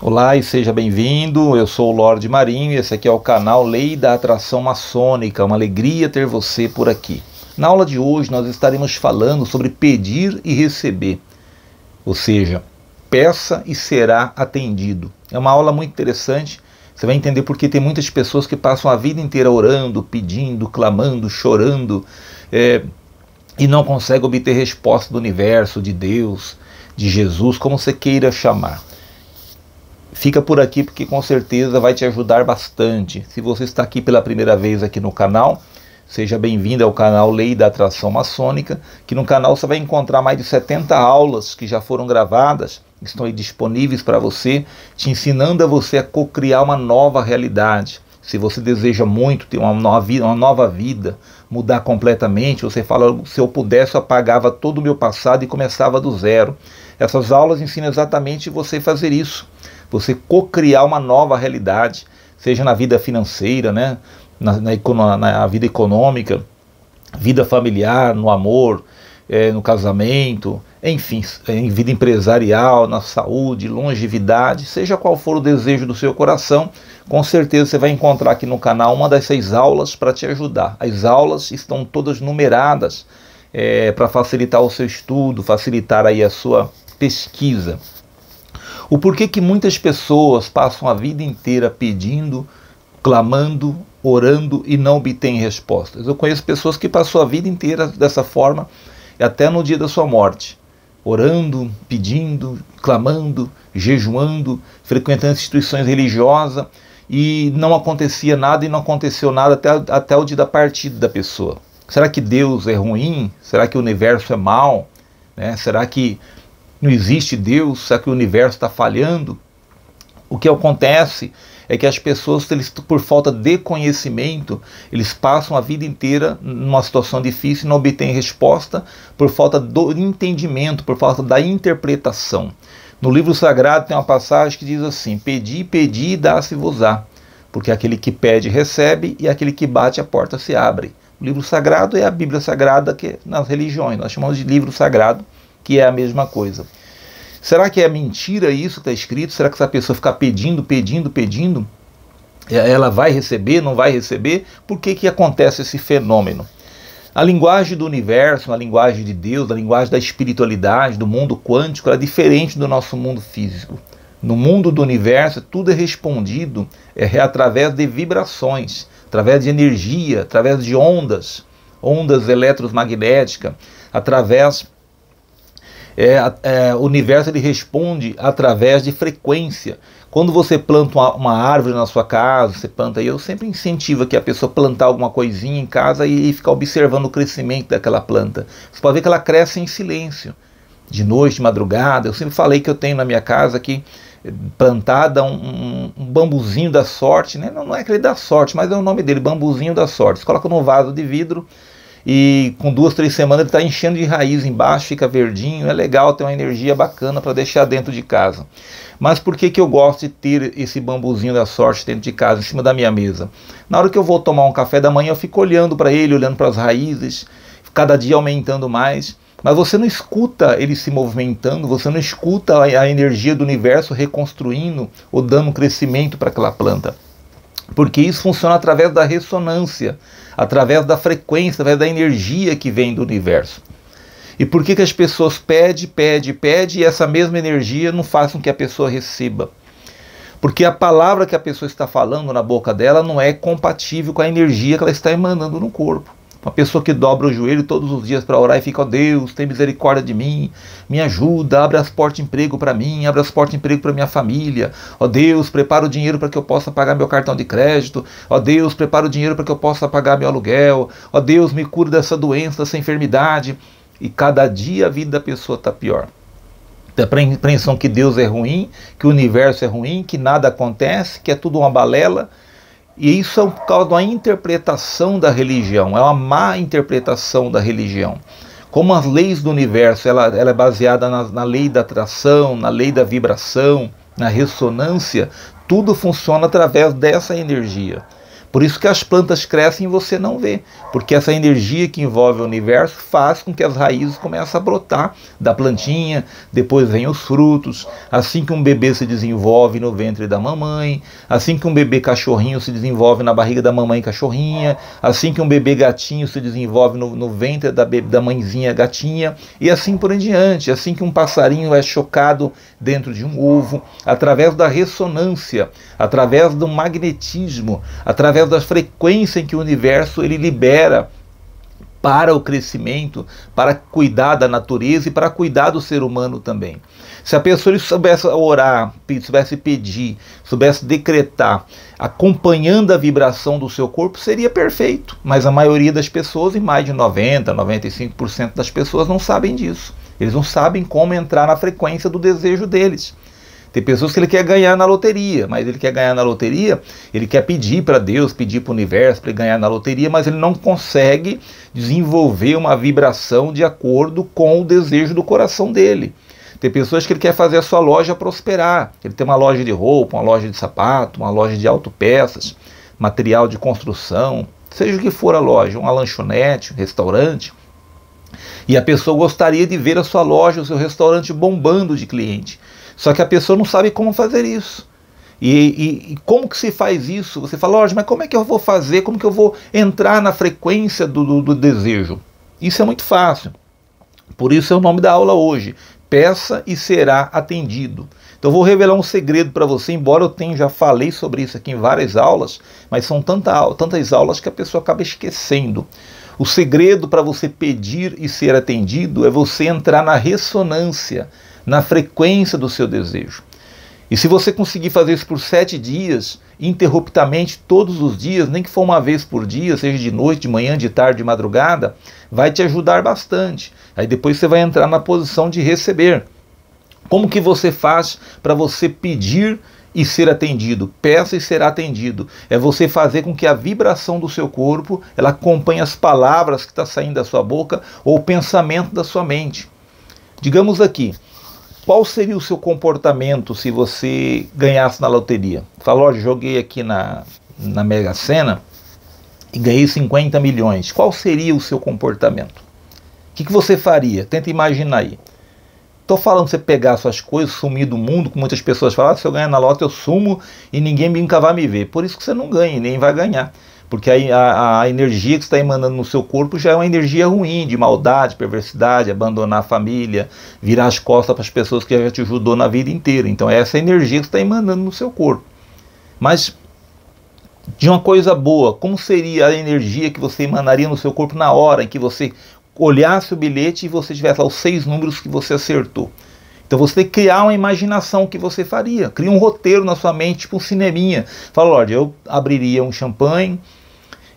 Olá e seja bem-vindo. Eu sou o Lorde Marinho e esse aqui é o canal Lei da Atração Maçônica. Uma alegria ter você por aqui. Na aula de hoje nós estaremos falando sobre pedir e receber, ou seja, peça e será atendido. É uma aula muito interessante. Você vai entender porque tem muitas pessoas que passam a vida inteira orando, pedindo, clamando, chorando é, e não conseguem obter resposta do universo, de Deus, de Jesus, como você queira chamar fica por aqui porque com certeza vai te ajudar bastante. Se você está aqui pela primeira vez aqui no canal, seja bem-vindo ao canal Lei da Atração Maçônica, que no canal você vai encontrar mais de 70 aulas que já foram gravadas, estão aí disponíveis para você, te ensinando a você a co-criar uma nova realidade. Se você deseja muito ter uma nova, vida, uma nova vida, mudar completamente, você fala: se eu pudesse, eu apagava todo o meu passado e começava do zero. Essas aulas ensinam exatamente você fazer isso você co-criar uma nova realidade, seja na vida financeira, né? na, na, na vida econômica, vida familiar, no amor, é, no casamento, enfim, em vida empresarial, na saúde, longevidade, seja qual for o desejo do seu coração, com certeza você vai encontrar aqui no canal uma dessas aulas para te ajudar. As aulas estão todas numeradas é, eh, para facilitar o seu estudo, facilitar aí a sua pesquisa. O porquê que muitas pessoas passam a vida inteira pedindo, clamando, orando e não obtêm respostas. Eu conheço pessoas que passou a vida inteira dessa forma, até no dia da sua morte, orando, pedindo, clamando, jejuando, frequentando instituições religiosas e não acontecia nada e não aconteceu nada até, até o dia da partida da pessoa. Será que Deus é ruim? Será que o universo é mau? Né? Será que não existe Deus, será que o universo está falhando? O que acontece é que as pessoas, eles, por falta de conhecimento, eles passam a vida inteira numa situação difícil, não obtêm resposta por falta do entendimento, por falta da interpretação. No livro sagrado tem uma passagem que diz assim: Pedi, pedi, e dá-se-vos-á, porque aquele que pede recebe e aquele que bate a porta se abre. O livro sagrado é a Bíblia sagrada que nas religiões nós chamamos de livro sagrado que é a mesma coisa. Será que é mentira isso que está escrito? Será que essa pessoa ficar pedindo, pedindo, pedindo? Ela vai receber, não vai receber? Por que, que acontece esse fenômeno? A linguagem do universo, a linguagem de Deus, a linguagem da espiritualidade, do mundo quântico, é diferente do nosso mundo físico. No mundo do universo, tudo é respondido é, através de vibrações, através de energia, através de ondas, ondas eletromagnéticas, através é, é, o universo ele responde através de frequência. Quando você planta uma, uma, árvore na sua casa, você planta, eu sempre incentivo que a pessoa plantar alguma coisinha em casa e, e ficar observando o crescimento daquela planta. Você pode ver que ela cresce em silêncio, de noite, de madrugada. Eu sempre falei que eu tenho na minha casa que plantada um, um, um, bambuzinho da sorte, né? não, não é aquele da sorte, mas é o nome dele, bambuzinho da sorte. Você coloca num vaso de vidro, e com duas, três semanas ele está enchendo de raiz embaixo, fica verdinho, é legal, tem uma energia bacana para deixar dentro de casa. Mas por que, que eu gosto de ter esse bambuzinho da sorte dentro de casa, em cima da minha mesa? Na hora que eu vou tomar um café da manhã, eu fico olhando para ele, olhando para as raízes, cada dia aumentando mais. Mas você não escuta ele se movimentando, você não escuta a energia do universo reconstruindo ou dando crescimento para aquela planta. Porque isso funciona através da ressonância através da frequência, através da energia que vem do universo. E por que, que as pessoas pedem, pedem, pedem e essa mesma energia não faz com que a pessoa receba? Porque a palavra que a pessoa está falando na boca dela não é compatível com a energia que ela está emanando no corpo. Uma pessoa que dobra o joelho todos os dias para orar e fica, ó oh, Deus, tem misericórdia de mim, me ajuda, abre as portas de emprego para mim, abre as portas de emprego para minha família. Ó oh, Deus, prepara o dinheiro para que eu possa pagar meu cartão de crédito. Ó oh, Deus, prepara o dinheiro para que eu possa pagar meu aluguel. Ó Deus, me cura dessa doença, dessa enfermidade. E cada dia a vida da pessoa está pior. Da então, apreensão que Deus é ruim, que o universo é ruim, que nada acontece, que é tudo uma balela e isso é por causa da interpretação da religião, é uma má interpretação da religião. Como as leis do universo, ela, ela é baseada na, na lei da atração, na lei da vibração, na ressonância, tudo funciona através dessa energia. Por isso que as plantas crescem e você não vê, porque essa energia que envolve o universo faz com que as raízes comecem a brotar da plantinha, depois vem os frutos, assim que um bebê se desenvolve no ventre da mamãe, assim que um bebê cachorrinho se desenvolve na barriga da mamãe cachorrinha, assim que um bebê gatinho se desenvolve no, no ventre da, da mãezinha gatinha, e assim por em diante, assim que um passarinho é chocado dentro de um ovo, através da ressonância, através do magnetismo, através através da frequência em que o universo ele libera para o crescimento, para cuidar da natureza e para cuidar do ser humano também. Se a pessoa soubesse orar, soubesse pedir, soubesse decretar, acompanhando a vibração do seu corpo, seria perfeito. Mas a maioria das pessoas, e mais de 90, 95% das pessoas, não sabem disso. Eles não sabem como entrar na frequência do desejo deles. Tem pessoas que ele quer ganhar na loteria, mas ele quer ganhar na loteria, ele quer pedir para Deus, pedir para o universo para ganhar na loteria, mas ele não consegue desenvolver uma vibração de acordo com o desejo do coração dele. Tem pessoas que ele quer fazer a sua loja prosperar. Ele tem uma loja de roupa, uma loja de sapato, uma loja de autopeças, material de construção, seja o que for a loja, uma lanchonete, um restaurante. E a pessoa gostaria de ver a sua loja, o seu restaurante bombando de cliente. Só que a pessoa não sabe como fazer isso. E, e, e como que se faz isso? Você fala, Lorde, mas como é que eu vou fazer? Como que eu vou entrar na frequência do, do, do desejo? Isso é muito fácil. Por isso é o nome da aula hoje. Peça e será atendido. Então eu vou revelar um segredo para você, embora eu tenha já falei sobre isso aqui em várias aulas, mas são tanta, tantas aulas que a pessoa acaba esquecendo. O segredo para você pedir e ser atendido é você entrar na ressonância na frequência do seu desejo. E se você conseguir fazer isso por sete dias, interruptamente, todos os dias, nem que for uma vez por dia, seja de noite, de manhã, de tarde, de madrugada, vai te ajudar bastante. Aí depois você vai entrar na posição de receber. Como que você faz para você pedir e ser atendido? Peça e será atendido. É você fazer com que a vibração do seu corpo ela acompanhe as palavras que está saindo da sua boca ou o pensamento da sua mente. Digamos aqui, qual seria o seu comportamento se você ganhasse na loteria? Falou, ó, joguei aqui na, na Mega Sena e ganhei 50 milhões. Qual seria o seu comportamento? O que, que você faria? Tenta imaginar aí. Estou falando você pegar suas coisas, sumir do mundo, como muitas pessoas falam, ah, se eu ganhar na loteria, eu sumo e ninguém nunca vai me ver. Por isso que você não ganha e nem vai ganhar. Porque a, a, a energia que está emanando no seu corpo já é uma energia ruim, de maldade, perversidade, abandonar a família, virar as costas para as pessoas que já te ajudou na vida inteira. Então, é essa energia que está emanando no seu corpo. Mas de uma coisa boa, como seria a energia que você emanaria no seu corpo na hora em que você olhasse o bilhete e você tivesse lá os seis números que você acertou? Então você tem que criar uma imaginação que você faria. Cria um roteiro na sua mente, tipo um cineminha. Fala, olha, eu abriria um champanhe,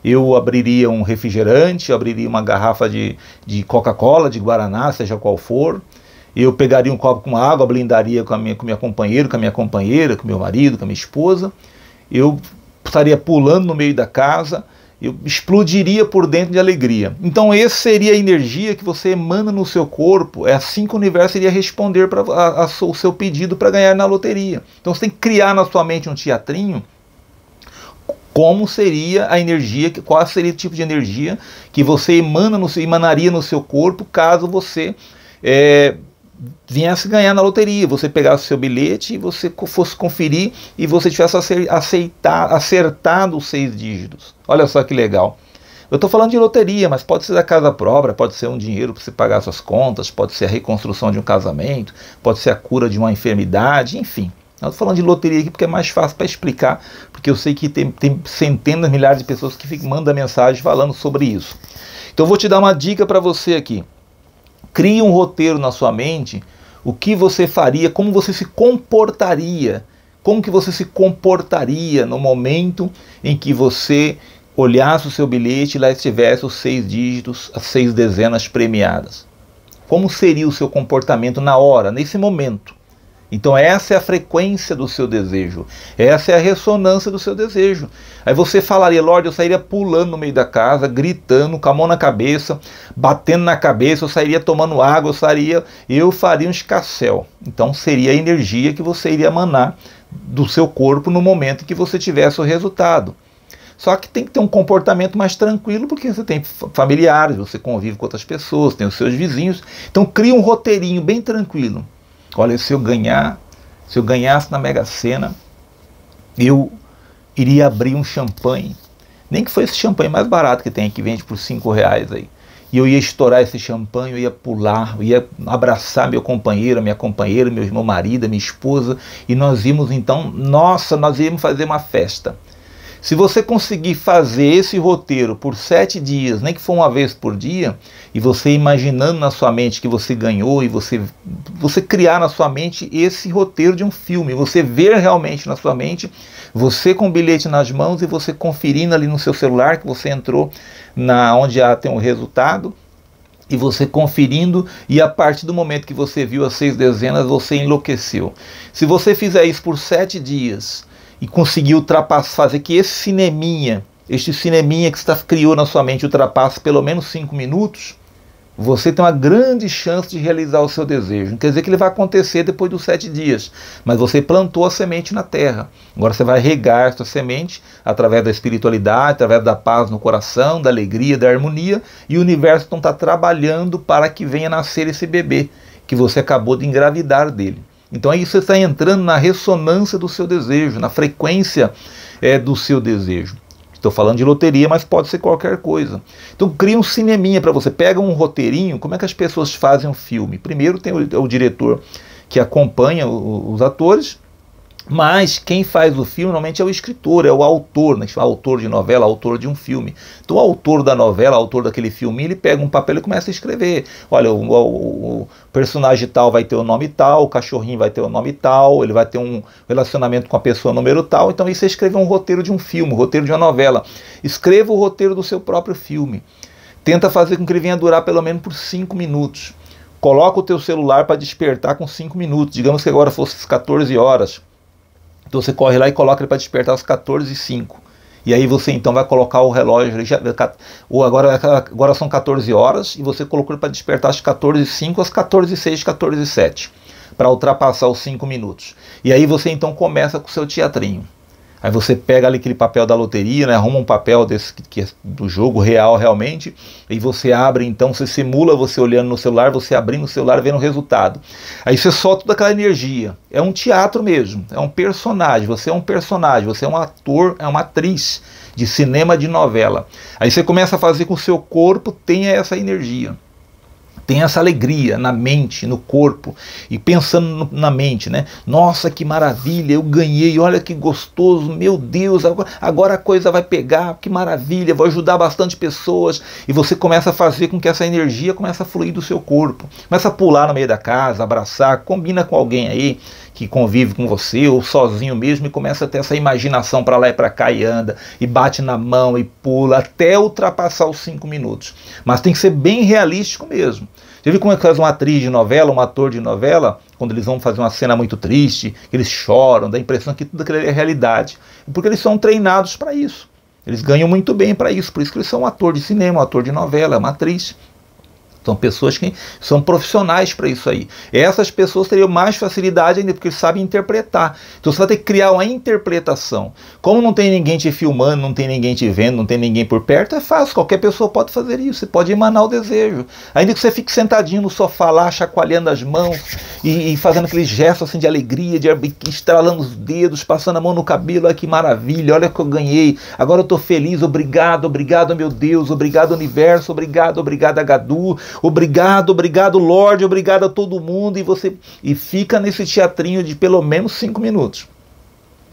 eu abriria um refrigerante, abriria uma garrafa de, de Coca-Cola, de Guaraná, seja qual for. Eu pegaria um copo com água, blindaria com a minha, com meu companheiro, com a minha companheira, com meu marido, com a minha esposa. Eu estaria pulando no meio da casa, eu explodiria por dentro de alegria. Então, essa seria a energia que você emana no seu corpo. É assim que o universo iria responder para o seu pedido para ganhar na loteria. Então, você tem que criar na sua mente um teatrinho como seria a energia, qual seria o tipo de energia que você emana no, emanaria no seu corpo caso você é, viesse ganhar na loteria, você pegasse o seu bilhete e você fosse conferir e você tivesse aceitar, acertado os seis dígitos. Olha só que legal. Eu estou falando de loteria, mas pode ser da casa própria, pode ser um dinheiro para você pagar suas contas, pode ser a reconstrução de um casamento, pode ser a cura de uma enfermidade, enfim. Eu estou falando de loteria aqui porque é mais fácil para explicar porque eu sei que tem, tem centenas, milhares de pessoas que mandam mensagem falando sobre isso. Então eu vou te dar uma dica para você aqui. Crie um roteiro na sua mente, o que você faria, como você se comportaria, como que você se comportaria no momento em que você olhasse o seu bilhete e lá estivesse os seis dígitos, as seis dezenas premiadas. Como seria o seu comportamento na hora, nesse momento? Então essa é a frequência do seu desejo, essa é a ressonância do seu desejo. Aí você falaria, Lorde, eu sairia pulando no meio da casa, gritando, com a mão na cabeça, batendo na cabeça, eu sairia tomando água, eu sairia, eu faria um escarcel. Então seria a energia que você iria emanar do seu corpo no momento em que você tivesse o resultado. Só que tem que ter um comportamento mais tranquilo, porque você tem familiares, você convive com outras pessoas, tem os seus vizinhos. Então cria um roteirinho bem tranquilo. Olha, se eu ganhar, se eu ganhasse na Mega Sena, eu iria abrir um champanhe. Nem que fosse esse champanhe mais barato que tem, que vende por 5 reais aí. E eu ia estourar esse champanhe, eu ia pular, eu ia abraçar meu companheiro, minha companheira, meu irmão marido, minha esposa. E nós íamos então, nossa, nós íamos fazer uma festa. Se você conseguir fazer esse roteiro por sete dias, nem que for uma vez por dia, e você imaginando na sua mente que você ganhou, e você, você criar na sua mente esse roteiro de um filme, você ver realmente na sua mente, você com o bilhete nas mãos e você conferindo ali no seu celular que você entrou na onde já tem o resultado, e você conferindo, e a partir do momento que você viu as seis dezenas, você enlouqueceu. Se você fizer isso por sete dias, e conseguir ultrapassar, fazer que esse cineminha, este cineminha que você criou na sua mente ultrapasse pelo menos cinco minutos, você tem uma grande chance de realizar o seu desejo. Não quer dizer que ele vai acontecer depois dos sete dias, mas você plantou a semente na terra. Agora você vai regar essa semente através da espiritualidade, através da paz no coração, da alegria, da harmonia, e o universo então está trabalhando para que venha nascer esse bebê que você acabou de engravidar dele. Então aí você está entrando na ressonância do seu desejo, na frequência é, do seu desejo. Estou falando de loteria, mas pode ser qualquer coisa. Então cria um cineminha para você. Pega um roteirinho. Como é que as pessoas fazem um filme? Primeiro tem o, é o diretor que acompanha os atores mas quem faz o filme normalmente é o escritor, é o autor, né? Tipo, autor de novela, autor de um filme. Então, o autor da novela, autor daquele filme, ele pega um papel e começa a escrever. Olha, o, o, o personagem tal vai ter o nome tal, o cachorrinho vai ter o nome tal, ele vai ter um relacionamento com a pessoa número tal. Então, isso é escrever um roteiro de um filme, um roteiro de uma novela. Escreva o roteiro do seu próprio filme. Tenta fazer com que ele venha durar pelo menos por cinco minutos. Coloca o teu celular para despertar com cinco minutos. Digamos que agora fosse 14 horas então você corre lá e coloca ele para despertar às 14h05. E aí você então vai colocar o relógio ou agora, agora são 14 horas e você colocou ele para despertar às 14h05, às 14h06, 14h07, para ultrapassar os 5 minutos. E aí você então começa com o seu teatrinho. Aí você pega ali aquele papel da loteria, né? arruma um papel desse que, é do jogo real realmente, e você abre, então você simula você olhando no celular, você abrindo o celular, vendo o resultado. Aí você solta toda aquela energia. É um teatro mesmo, é um personagem, você é um personagem, você é um ator, é uma atriz de cinema de novela. Aí você começa a fazer com que o seu corpo tenha essa energia tem essa alegria na mente, no corpo, e pensando na mente, né? Nossa, que maravilha, eu ganhei, olha que gostoso, meu Deus, agora a coisa vai pegar, que maravilha, vou ajudar bastante pessoas. E você começa a fazer com que essa energia comece a fluir do seu corpo. Começa a pular no meio da casa, abraçar, combina com alguém aí que convive com você ou sozinho mesmo e começa a ter essa imaginação para lá e para cá e anda e bate na mão e pula até ultrapassar os cinco minutos. Mas tem que ser bem realístico mesmo. Você viu como é que faz uma atriz de novela, um ator de novela, quando eles vão fazer uma cena muito triste, eles choram, dá a impressão que tudo aquilo é realidade. Porque eles são treinados para isso. Eles ganham muito bem para isso, por isso que eles são um ator de cinema, um ator de novela, uma atriz. São pessoas que são profissionais para isso aí. Essas pessoas teriam mais facilidade ainda, porque sabem interpretar. Então você vai ter que criar uma interpretação. Como não tem ninguém te filmando, não tem ninguém te vendo, não tem ninguém por perto, é fácil. Qualquer pessoa pode fazer isso. Você pode emanar o desejo. Ainda que você fique sentadinho no sofá lá, chacoalhando as mãos e, e fazendo aquele gesto assim de alegria, de estralando os dedos, passando a mão no cabelo. Olha que maravilha, olha que eu ganhei. Agora eu estou feliz. Obrigado, obrigado, meu Deus. Obrigado, universo. Obrigado, obrigado, Gadu Obrigado, obrigado, Lorde, obrigado a todo mundo. E você e fica nesse teatrinho de pelo menos cinco minutos.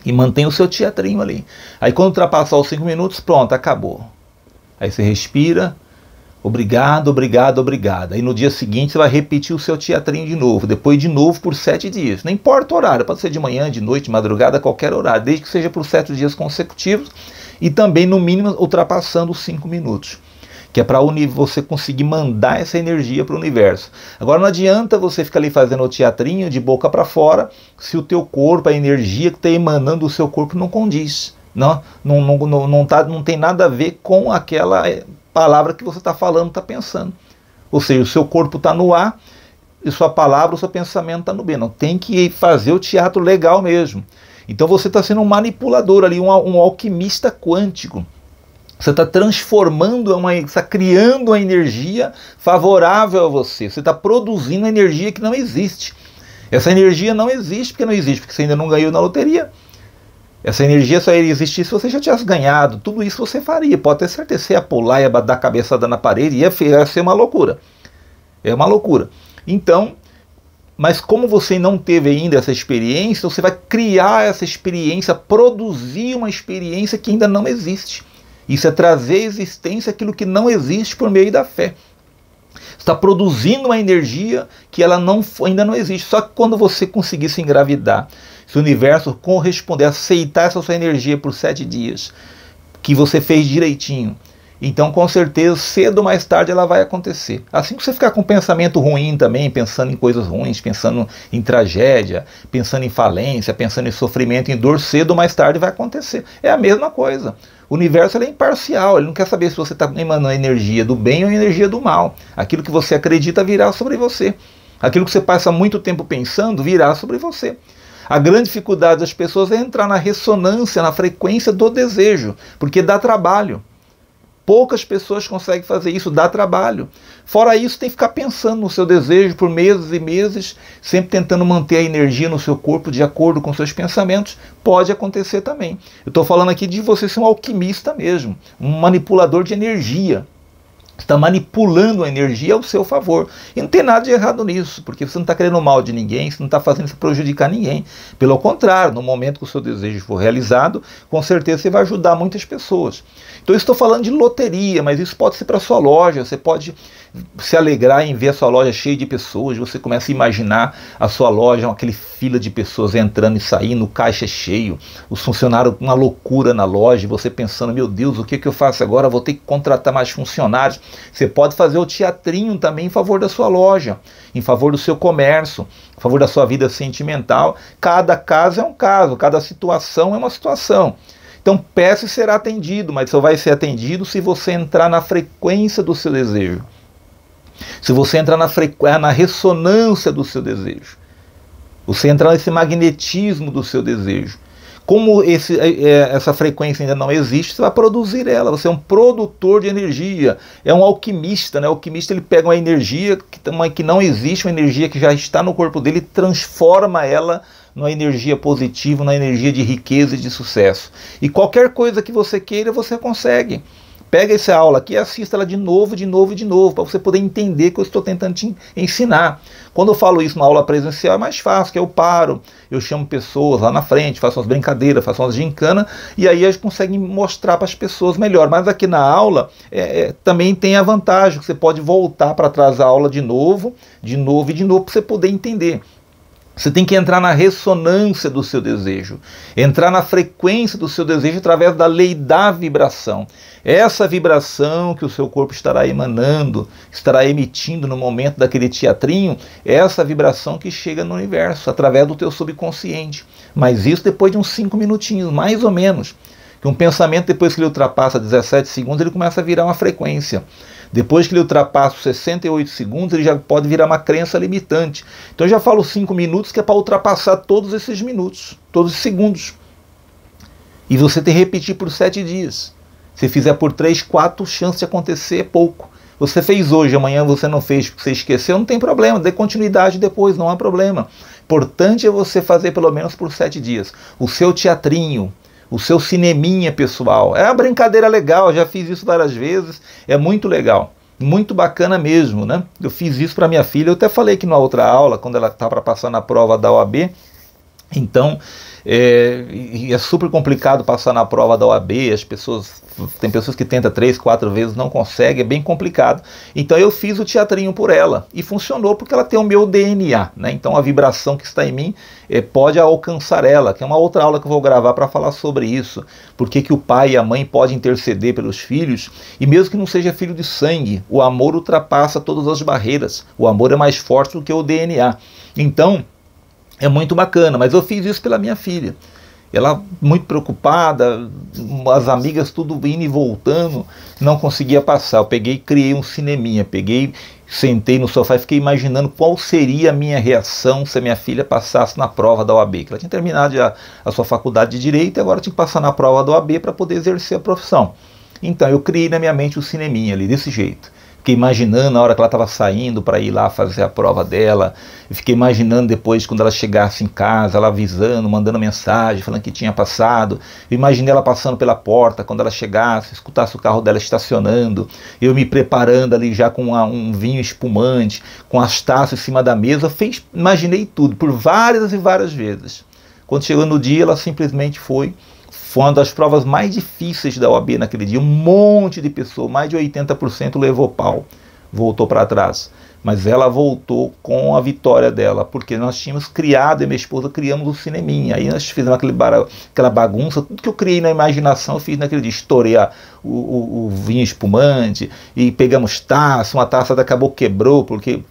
E mantém o seu teatrinho ali. Aí quando ultrapassar os cinco minutos, pronto, acabou. Aí você respira, Obrigado, obrigado, obrigado. Aí no dia seguinte você vai repetir o seu teatrinho de novo, depois de novo por sete dias. Não importa o horário, pode ser de manhã, de noite, de madrugada, qualquer horário, desde que seja por sete dias consecutivos e também, no mínimo, ultrapassando os cinco minutos que é para você conseguir mandar essa energia para o universo. Agora não adianta você ficar ali fazendo o teatrinho de boca para fora se o teu corpo, a energia que está emanando do seu corpo não condiz. Não, né? não, não, não, não, tá, não tem nada a ver com aquela eh, palavra que você está falando, está pensando. Ou seja, o seu corpo está no ar e sua palavra, o seu pensamento está no B. Não tem que fazer o teatro legal mesmo. Então você está sendo um manipulador ali, um, um alquimista quântico. Você está transformando, uma, está criando uma energia favorável a você. Você está produzindo uma energia que não existe. Essa energia não existe porque não existe, porque você ainda não ganhou na loteria. Essa energia só iria existir se você já tivesse ganhado. Tudo isso você faria. Pode ter certeza, você ia pular, ia dar cabeçada na parede, ia, ia ser uma loucura. É uma loucura. Então, mas como você não teve ainda essa experiência, você vai criar essa experiência, produzir uma experiência que ainda não existe. Isso é trazer à existência aquilo que não existe por meio da fé. Está produzindo uma energia que ela não, ainda não existe. Só que quando você conseguir se engravidar, se o universo corresponder, aceitar essa sua energia por sete dias, que você fez direitinho, então, com certeza, cedo ou mais tarde ela vai acontecer. Assim que você ficar com um pensamento ruim também, pensando em coisas ruins, pensando em tragédia, pensando em falência, pensando em sofrimento, em dor, cedo ou mais tarde vai acontecer. É a mesma coisa. O universo é imparcial, ele não quer saber se você está emanando energia do bem ou energia do mal. Aquilo que você acredita virá sobre você. Aquilo que você passa muito tempo pensando virá sobre você. A grande dificuldade das pessoas é entrar na ressonância, na frequência do desejo, porque dá trabalho. Poucas pessoas conseguem fazer isso, dá trabalho. Fora isso, tem que ficar pensando no seu desejo por meses e meses, sempre tentando manter a energia no seu corpo de acordo com seus pensamentos. Pode acontecer também. Eu estou falando aqui de você ser um alquimista mesmo, um manipulador de energia está manipulando a energia ao seu favor. E não tem nada de errado nisso, porque você não está querendo mal de ninguém, você não está fazendo isso prejudicar ninguém. Pelo contrário, no momento que o seu desejo for realizado, com certeza você vai ajudar muitas pessoas. Então, estou falando de loteria, mas isso pode ser para sua loja. Você pode se alegrar em ver a sua loja cheia de pessoas, você começa a imaginar a sua loja, aquele fila de pessoas entrando e saindo, o caixa é cheio, os funcionários uma loucura na loja, você pensando, meu Deus, o que, que eu faço agora? Vou ter que contratar mais funcionários. Você pode fazer o teatrinho também em favor da sua loja, em favor do seu comércio, em favor da sua vida sentimental. Cada caso é um caso, cada situação é uma situação. Então peça e será atendido, mas só vai ser atendido se você entrar na frequência do seu desejo. Se você entrar na, na ressonância do seu desejo. Você entra nesse é magnetismo do seu desejo. Como esse, é, é, essa frequência ainda não existe, você vai produzir ela. Você é um produtor de energia, é um alquimista. Né? O alquimista ele pega uma energia que, que não existe, uma energia que já está no corpo dele, transforma ela numa energia positiva, na energia de riqueza e de sucesso. E qualquer coisa que você queira, você consegue. Pega essa aula aqui e assista ela de novo, de novo, de novo, para você poder entender o que eu estou tentando te ensinar. Quando eu falo isso na aula presencial é mais fácil, que eu paro, eu chamo pessoas lá na frente, faço umas brincadeiras, faço umas gincanas, e aí gente conseguem mostrar para as pessoas melhor. Mas aqui na aula é, é, também tem a vantagem que você pode voltar para trás da aula de novo, de novo e de novo, para você poder entender. Você tem que entrar na ressonância do seu desejo, entrar na frequência do seu desejo através da lei da vibração. Essa vibração que o seu corpo estará emanando, estará emitindo no momento daquele teatrinho, é essa vibração que chega no universo através do teu subconsciente. Mas isso depois de uns cinco minutinhos, mais ou menos. Que um pensamento, depois que ele ultrapassa 17 segundos, ele começa a virar uma frequência. Depois que ele ultrapassa os 68 segundos, ele já pode virar uma crença limitante. Então eu já falo 5 minutos que é para ultrapassar todos esses minutos, todos os segundos. E você tem que repetir por 7 dias. Se fizer por 3, 4, chance de acontecer é pouco. Você fez hoje, amanhã você não fez porque você esqueceu, não tem problema, dê continuidade depois, não há problema. Importante é você fazer pelo menos por 7 dias. O seu teatrinho, o seu cineminha pessoal. É uma brincadeira legal, já fiz isso várias vezes, é muito legal. Muito bacana mesmo, né? Eu fiz isso para minha filha, eu até falei que na outra aula, quando ela está para passar na prova da OAB, então é, é super complicado passar na prova da OAB, as pessoas tem pessoas que tentam três, quatro vezes, não consegue, é bem complicado. Então eu fiz o teatrinho por ela e funcionou porque ela tem o meu DNA, né? Então a vibração que está em mim é, pode alcançar ela, que é uma outra aula que eu vou gravar para falar sobre isso. Por que o pai e a mãe podem interceder pelos filhos e mesmo que não seja filho de sangue, o amor ultrapassa todas as barreiras. O amor é mais forte do que o DNA. Então, é muito bacana, mas eu fiz isso pela minha filha. Ela muito preocupada, as amigas tudo indo e voltando, não conseguia passar. Eu peguei e criei um cineminha, peguei, sentei no sofá e fiquei imaginando qual seria a minha reação se a minha filha passasse na prova da OAB. ela tinha terminado a, a sua faculdade de Direito e agora tinha que passar na prova da OAB para poder exercer a profissão. Então eu criei na minha mente o cineminha ali, desse jeito. Fiquei imaginando a hora que ela estava saindo para ir lá fazer a prova dela. fiquei imaginando depois quando ela chegasse em casa, ela avisando, mandando mensagem, falando que tinha passado. Eu imaginei ela passando pela porta quando ela chegasse, escutasse o carro dela estacionando. Eu me preparando ali já com uma, um vinho espumante, com as taças em cima da mesa. Fez, imaginei tudo por várias e várias vezes. Quando chegou no dia, ela simplesmente foi foi uma das provas mais difíceis da OAB naquele dia. Um monte de pessoa, mais de 80% levou pau, voltou para trás. Mas ela voltou com a vitória dela, porque nós tínhamos criado, e minha esposa criamos o um cineminha. Aí nós fizemos aquele bar, aquela bagunça, tudo que eu criei na imaginação, eu fiz naquele dia. Estourei a, o, o, o vinho espumante, e pegamos taça, uma taça acabou quebrou, porque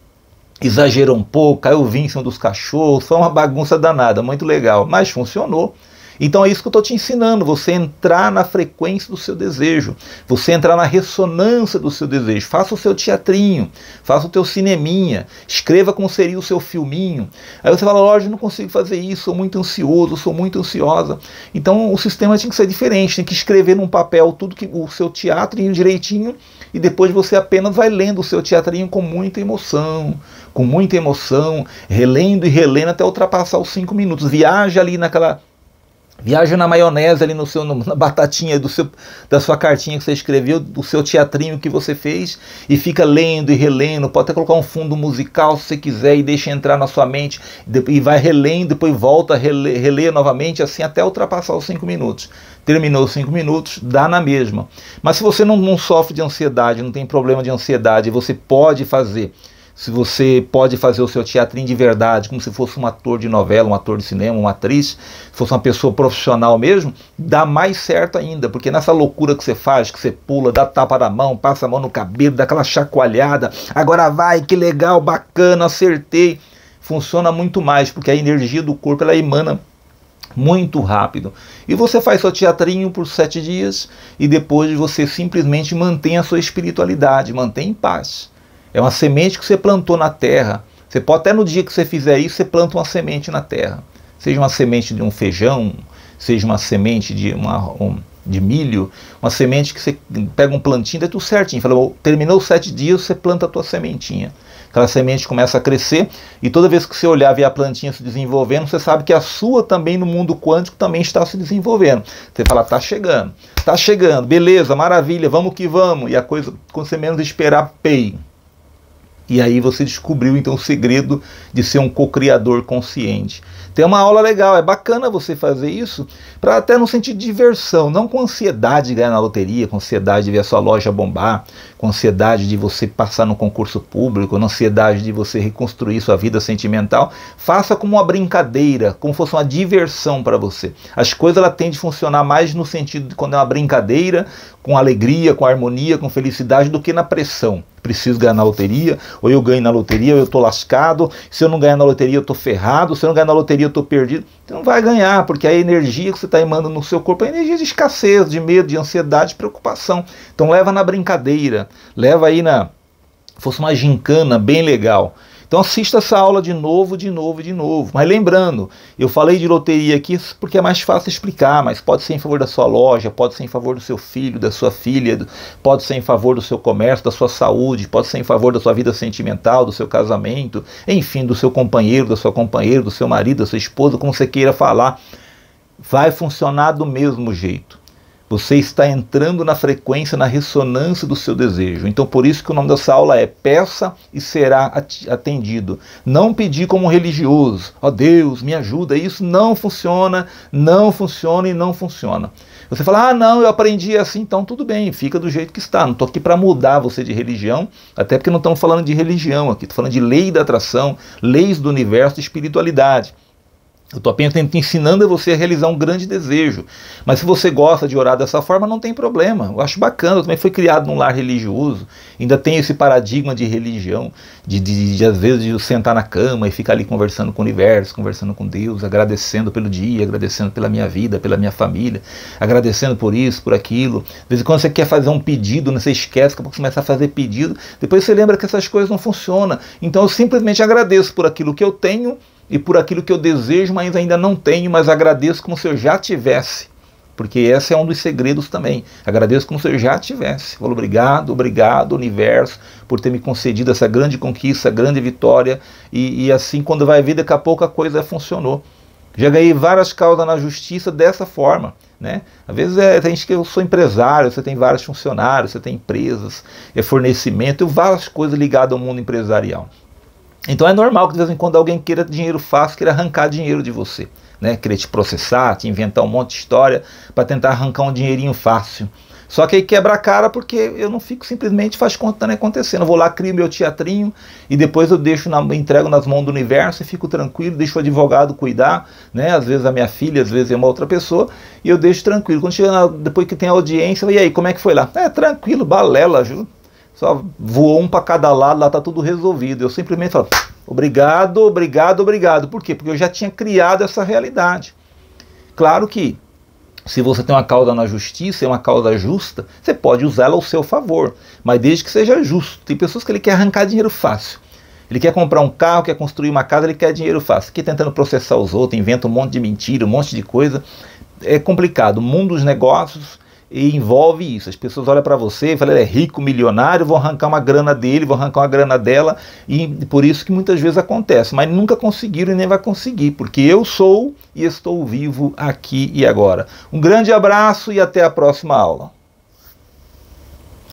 exagerou um pouco, caiu o vinho em cima dos cachorros, foi uma bagunça danada, muito legal. Mas funcionou. Então é isso que eu estou te ensinando: você entrar na frequência do seu desejo, você entrar na ressonância do seu desejo. Faça o seu teatrinho, faça o teu cineminha, escreva como seria o seu filminho. Aí você fala, lógico, não consigo fazer isso, sou muito ansioso, sou muito ansiosa. Então o sistema tem que ser diferente, tem que escrever num papel tudo que o seu teatrinho direitinho e depois você apenas vai lendo o seu teatrinho com muita emoção, com muita emoção, relendo e relendo até ultrapassar os cinco minutos. Viaja ali naquela Viaja na maionese ali no seu, na batatinha do seu, da sua cartinha que você escreveu, do seu teatrinho que você fez, e fica lendo e relendo. Pode até colocar um fundo musical se você quiser e deixa entrar na sua mente, e vai relendo, depois volta, rele, relê novamente, assim até ultrapassar os cinco minutos. Terminou os cinco minutos, dá na mesma. Mas se você não, não sofre de ansiedade, não tem problema de ansiedade, você pode fazer se você pode fazer o seu teatrinho de verdade, como se fosse um ator de novela, um ator de cinema, uma atriz, se fosse uma pessoa profissional mesmo, dá mais certo ainda, porque nessa loucura que você faz, que você pula, dá tapa na mão, passa a mão no cabelo, dá aquela chacoalhada, agora vai, que legal, bacana, acertei, funciona muito mais, porque a energia do corpo ela emana muito rápido. E você faz seu teatrinho por sete dias e depois você simplesmente mantém a sua espiritualidade, mantém em paz. É uma semente que você plantou na terra. Você pode até no dia que você fizer isso, você planta uma semente na terra. Seja uma semente de um feijão, seja uma semente de, uma, um, de milho, uma semente que você pega um plantinho, dá tudo certinho. Fala, terminou sete dias, você planta a tua sementinha. Aquela semente começa a crescer e toda vez que você olhar ver a plantinha se desenvolvendo, você sabe que a sua também no mundo quântico também está se desenvolvendo. Você fala, tá chegando, tá chegando, beleza, maravilha, vamos que vamos. E a coisa, quando você menos esperar, pei e aí você descobriu então o segredo de ser um co-criador consciente. Tem uma aula legal, é bacana você fazer isso para até no sentido de diversão, não com ansiedade de ganhar na loteria, com ansiedade de ver a sua loja bombar, com ansiedade de você passar no concurso público, com ansiedade de você reconstruir sua vida sentimental. Faça como uma brincadeira, como fosse uma diversão para você. As coisas ela tendem a funcionar mais no sentido de quando é uma brincadeira, com alegria, com harmonia, com felicidade do que na pressão preciso ganhar na loteria, ou eu ganho na loteria, ou eu estou lascado, se eu não ganhar na loteria eu estou ferrado, se eu não ganhar na loteria eu estou perdido. Você não vai ganhar, porque a energia que você está imando no seu corpo é energia de escassez, de medo, de ansiedade, de preocupação. Então leva na brincadeira, leva aí na... fosse uma gincana bem legal. Então assista essa aula de novo, de novo, de novo. Mas lembrando, eu falei de loteria aqui porque é mais fácil explicar, mas pode ser em favor da sua loja, pode ser em favor do seu filho, da sua filha, pode ser em favor do seu comércio, da sua saúde, pode ser em favor da sua vida sentimental, do seu casamento, enfim, do seu companheiro, da sua companheira, do seu marido, da sua esposa, como você queira falar. Vai funcionar do mesmo jeito. Você está entrando na frequência, na ressonância do seu desejo. Então, por isso que o nome dessa aula é Peça e será atendido. Não pedir como religioso, ó oh, Deus, me ajuda. Isso não funciona, não funciona e não funciona. Você fala, ah, não, eu aprendi assim, então tudo bem, fica do jeito que está. Não estou aqui para mudar você de religião, até porque não estamos falando de religião aqui, estou falando de lei da atração, leis do universo, espiritualidade. Eu estou apenas te ensinando a você a realizar um grande desejo. Mas se você gosta de orar dessa forma, não tem problema. Eu acho bacana. Eu também fui criado num lar religioso. Ainda tem esse paradigma de religião, de, de, de às vezes de sentar na cama e ficar ali conversando com o universo, conversando com Deus, agradecendo pelo dia, agradecendo pela minha vida, pela minha família, agradecendo por isso, por aquilo. De vez em quando você quer fazer um pedido, né? você esquece, que começa a fazer pedido. Depois você lembra que essas coisas não funcionam. Então eu simplesmente agradeço por aquilo que eu tenho e por aquilo que eu desejo, mas ainda não tenho, mas agradeço como se eu já tivesse. Porque esse é um dos segredos também. Agradeço como se eu já tivesse. Falo obrigado, obrigado, universo, por ter me concedido essa grande conquista, grande vitória. E, e assim, quando vai ver, daqui a pouco a coisa funcionou. Já ganhei várias causas na justiça dessa forma. Né? Às vezes é, tem gente que eu sou empresário, você tem vários funcionários, você tem empresas, é fornecimento, várias coisas ligadas ao mundo empresarial. Então é normal que de vez em quando alguém queira dinheiro fácil, queira arrancar dinheiro de você, né? Querer te processar, te inventar um monte de história para tentar arrancar um dinheirinho fácil. Só que aí quebra a cara porque eu não fico simplesmente faz conta não né, acontecendo. Eu vou lá, crio meu teatrinho e depois eu deixo na, entrego nas mãos do universo e fico tranquilo, deixo o advogado cuidar, né? Às vezes a minha filha, às vezes é uma outra pessoa, e eu deixo tranquilo. Quando chega na, depois que tem a audiência, e aí, como é que foi lá? É tranquilo, balela, juro só voou um para cada lado, lá está tudo resolvido. Eu simplesmente falo, obrigado, obrigado, obrigado. Por quê? Porque eu já tinha criado essa realidade. Claro que se você tem uma causa na justiça, é uma causa justa, você pode usá-la ao seu favor, mas desde que seja justo. Tem pessoas que ele quer arrancar dinheiro fácil. Ele quer comprar um carro, quer construir uma casa, ele quer dinheiro fácil. que tá tentando processar os outros, inventa um monte de mentira, um monte de coisa. É complicado. O mundo dos negócios e envolve isso. As pessoas olham para você e falam, ele é rico, milionário, vou arrancar uma grana dele, vou arrancar uma grana dela, e por isso que muitas vezes acontece, mas nunca conseguiram e nem vai conseguir, porque eu sou e estou vivo aqui e agora. Um grande abraço e até a próxima aula.